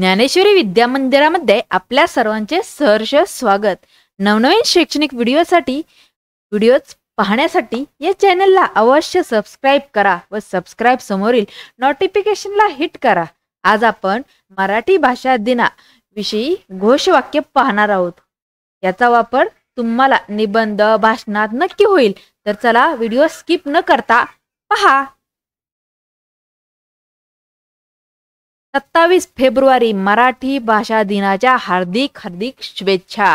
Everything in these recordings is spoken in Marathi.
ज्ञानेश्वरी विद्या मंदिरामध्ये आपल्या सर्वांचे सहर्ष स्वागत नवनवीन शैक्षणिक व्हिडिओसाठी व्हिडिओ पाहण्यासाठी या चॅनलला अवश्य सबस्क्राईब करा व सबस्क्राईब समोरील नोटिफिकेशनला हिट करा आज आपण मराठी भाषा दिनाविषयी घोषवाक्य पाहणार आहोत याचा वापर तुम्हाला निबंध भाषणात नक्की होईल तर चला व्हिडिओ स्किप न करता पहा सत्तावीस फेब्रुवारी मराठी भाषा दिनाच्या हार्दिक हार्दिक शुभेच्छा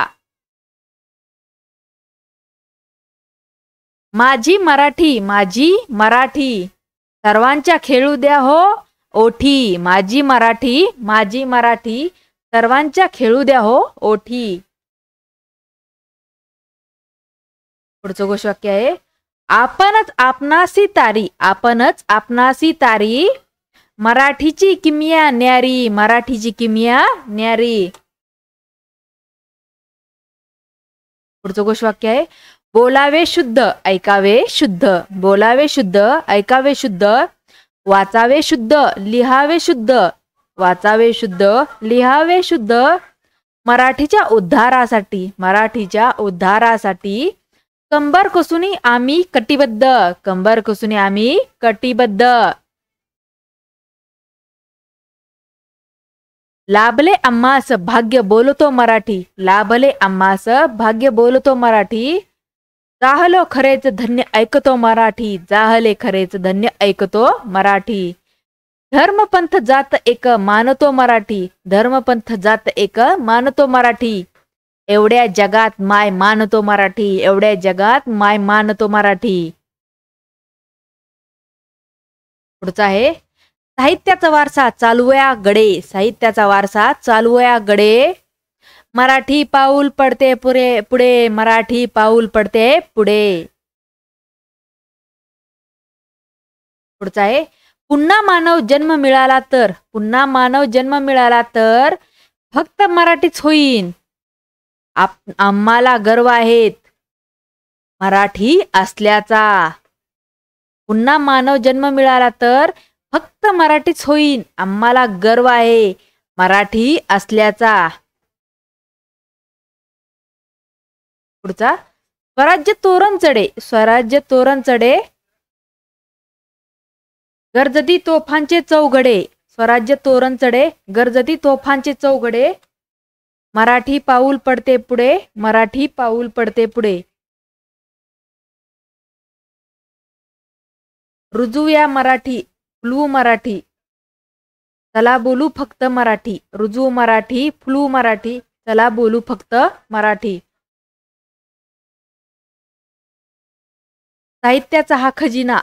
माझी मराठी माझी मराठी सर्वांच्या खेळू द्या हो ओठी माझी मराठी माझी मराठी सर्वांच्या खेळू द्या हो ओठी पुढचं गोष्ट वाक्य आहे आपणच आपणासी तारी आपणच आपणासी तारी मराठीची किमिया न्यारी मराठीची किमिया न्यारी पुढचं गोष्ट वाक्य आहे बोलावे शुद्ध ऐकावे शुद्ध बोलावे शुद्ध ऐकावे शुद्ध वाचावे शुद्ध लिहावे शुद्ध वाचावे शुद्ध लिहावे शुद्ध मराठीच्या उद्धारासाठी मराठीच्या उद्धारासाठी कंबर कसुनी आम्ही कटिबद्ध कंबर कसुनी आम्ही कटिबद्ध लाभले अम्मास भाग्य बोलतो मराठी लाभले अम्मास भाग्य बोलतो मराठी जाहलो खरेच धन्य ऐकतो मराठी जाहले खरेच धन्य ऐकतो मराठी धर्मपंथ जात एक मानतो मराठी धर्मपंथ जात एक मानतो मराठी एवढ्या जगात माय मानतो मराठी एवढ्या जगात माय मानतो मराठी पुढचं आहे साहित्याचा वारसा चालवया गडे साहित्याचा वारसा चालवया गडे मराठी पाऊल पडते पुरे पुढे मराठी पाऊल पडते पुढे पुढचा आहे पुन्हा मानव जन्म मिळाला तर पुन्हा मानव जन्म मिळाला तर फक्त मराठीच होईन आम्हाला गर्व आहेत मराठी असल्याचा पुन्हा मानव जन्म मिळाला तर फक्त मराठीच होईन आम्हाला गर्व आहे मराठी असल्याचा पुढचा स्वराज्य तोरण चढे स्वराज्य तोरण चढे गर्जती तोफांचे चौघडे स्वराज्य तोरण चढे गर्जती तोफांचे चौघडे मराठी पाऊल पडते पुढे मराठी पाऊल पडते पुढे रुजू या मराठी फ्लू मराठी चला बोलू फक्त मराठी रुजू मराठी फ्लू मराठी चला बोलू फक्त मराठी साहित्याचा हा खजिना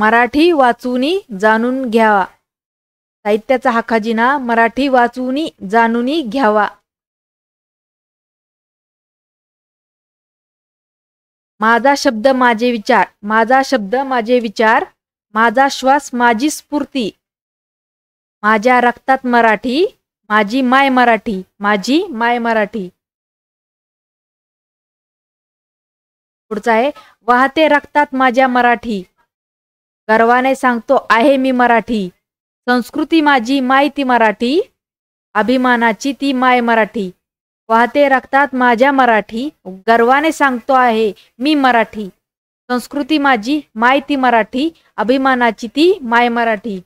मराठी वाचूनी जाणून घ्यावा साहित्याचा हा खजिना मराठी वाचूनी जाणूनी घ्यावा माझा शब्द माझे विचार माझा शब्द माझे विचार माझा श्वास माझी स्फूर्ती माझ्या रक्तात मराठी माझी माय मराठी माझी माय मराठी पुढचा आहे वाहते रक्तात माझ्या मराठी गर्वाने सांगतो आहे मी मराठी संस्कृती माझी ती मराठी अभिमानाची ती माय मराठी वाहते रक्तात माझ्या मराठी गर्वाने सांगतो आहे मी मराठी संस्कृती माझी माय ती मराठी अभिमानाची ती माय मराठी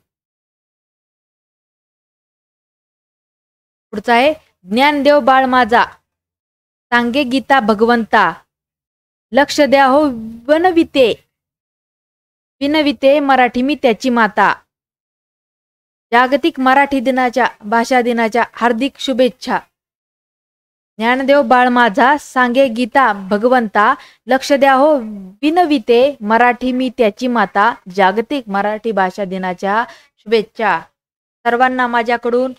पुढचा आहे देव बाळ माझा सांगे गीता भगवंता लक्ष द्या हो वनविते विनविते मराठी मी त्याची माता जागतिक मराठी दिनाच्या भाषा दिनाच्या हार्दिक शुभेच्छा ज्ञानदेव बाळ माझा सांगे गीता भगवंता लक्ष द्या हो विनविते मराठी मी त्याची माता जागतिक मराठी भाषा दिनाच्या शुभेच्छा सर्वांना माझ्याकडून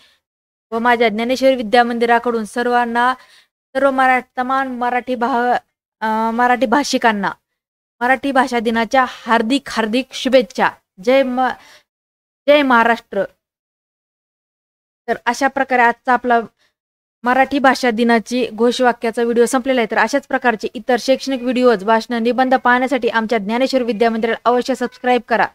व माझ्या ज्ञानेश्वर विद्या मंदिराकडून सर्वांना सर्व मरा तमान मराठी भा मराठी भाषिकांना मराठी भाषा दिनाच्या हार्दिक हार्दिक शुभेच्छा जय म जय महाराष्ट्र तर अशा प्रकारे आजचा आपला मराठी भाषा दिनाची घोषवाक्याचा व्हिडिओ संपलेला आहे तर अशाच प्रकारचे इतर शैक्षणिक व्हिडिओज भाषण निबंध पाहण्यासाठी आमच्या ज्ञानेश्वर विद्यामंदिराला अवश्य सबस्क्राईब करा